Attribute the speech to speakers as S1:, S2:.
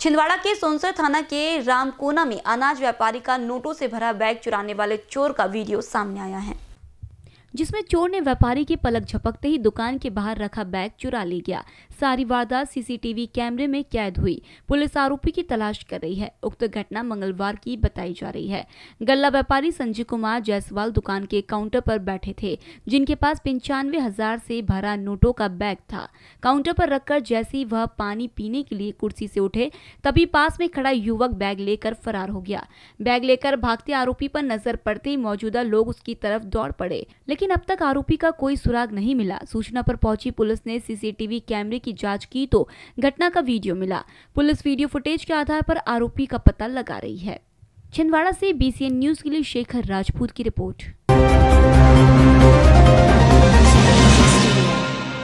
S1: छिंदवाड़ा के सोनसर थाना के रामकोना में अनाज व्यापारी का नोटों से भरा बैग चुराने वाले चोर का वीडियो सामने आया है जिसमें चोर ने व्यापारी की पलक झपकते ही दुकान के बाहर रखा बैग चुरा ले गया सारी वारदात सीसीटीवी कैमरे में कैद हुई पुलिस आरोपी की तलाश कर रही है उक्त घटना मंगलवार की बताई जा रही है गल्ला व्यापारी संजय कुमार जायसवाल दुकान के काउंटर पर बैठे थे जिनके पास पंचानवे हजार से भरा नोटों का बैग था काउंटर पर रखकर जैसे ही वह पानी पीने के लिए कुर्सी से उठे तभी पास में खड़ा युवक बैग लेकर फरार हो गया बैग लेकर भागते आरोपी पर नजर पड़ते ही मौजूदा लोग उसकी तरफ दौड़ पड़े लेकिन लेकिन अब तक आरोपी का कोई सुराग नहीं मिला सूचना पर पहुंची पुलिस ने सीसीटीवी कैमरे की जांच की तो घटना का वीडियो मिला पुलिस वीडियो फुटेज के आधार पर आरोपी का पता लगा रही है छिंदवाड़ा से बीसीएन न्यूज के लिए शेखर राजपूत की रिपोर्ट